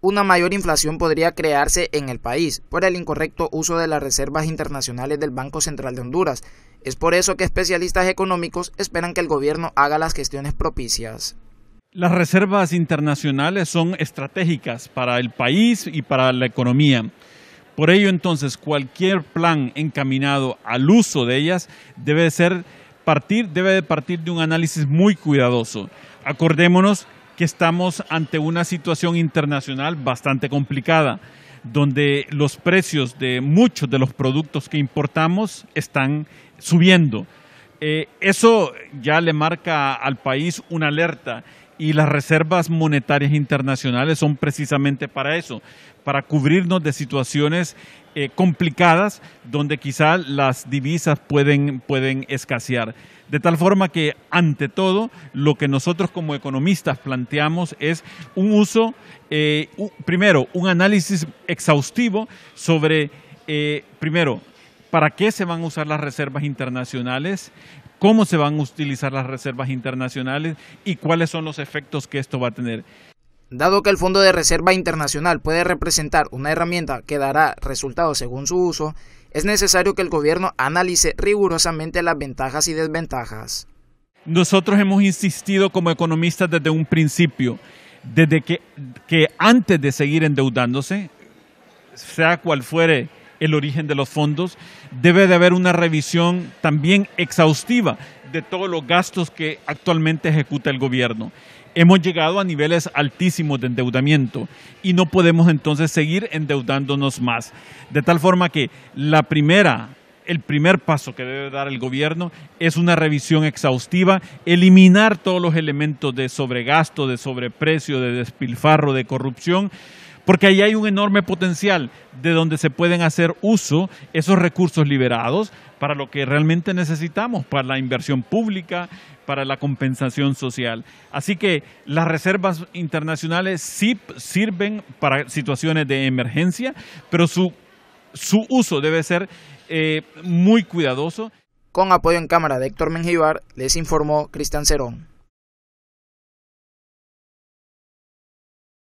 una mayor inflación podría crearse en el país por el incorrecto uso de las reservas internacionales del Banco Central de Honduras. Es por eso que especialistas económicos esperan que el gobierno haga las gestiones propicias. Las reservas internacionales son estratégicas para el país y para la economía. Por ello, entonces, cualquier plan encaminado al uso de ellas debe ser partir debe partir de un análisis muy cuidadoso. Acordémonos que estamos ante una situación internacional bastante complicada, donde los precios de muchos de los productos que importamos están subiendo. Eh, eso ya le marca al país una alerta y las reservas monetarias internacionales son precisamente para eso, para cubrirnos de situaciones eh, complicadas donde quizá las divisas pueden, escasear. De tal forma que, ante todo, lo que nosotros como economistas planteamos es un uso, eh, primero, un análisis exhaustivo sobre, primero, para qué se van a usar las reservas internacionales, cómo se van a utilizar las reservas internacionales y cuáles son los efectos que esto va a tener. Dado que el Fondo de Reserva Internacional puede representar una herramienta que dará resultados según su uso, es necesario que el gobierno analice rigurosamente las ventajas y desventajas. Nosotros hemos insistido como economistas desde un principio, desde que, que antes de seguir endeudándose, sea cual fuere el origen de los fondos. Debe de haber una revisión también exhaustiva de todos los gastos que actualmente ejecuta el gobierno. Hemos llegado a niveles altísimos de endeudamiento y no podemos entonces seguir endeudándonos más. De tal forma que la primera el primer paso que debe dar el gobierno es una revisión exhaustiva, eliminar todos los elementos de sobregasto, de sobreprecio, de despilfarro, de corrupción, porque ahí hay un enorme potencial de donde se pueden hacer uso esos recursos liberados para lo que realmente necesitamos, para la inversión pública, para la compensación social. Así que las reservas internacionales sí sirven para situaciones de emergencia, pero su, su uso debe ser eh, muy cuidadoso. Con apoyo en cámara de Héctor Mengibar, les informó Cristian Cerón.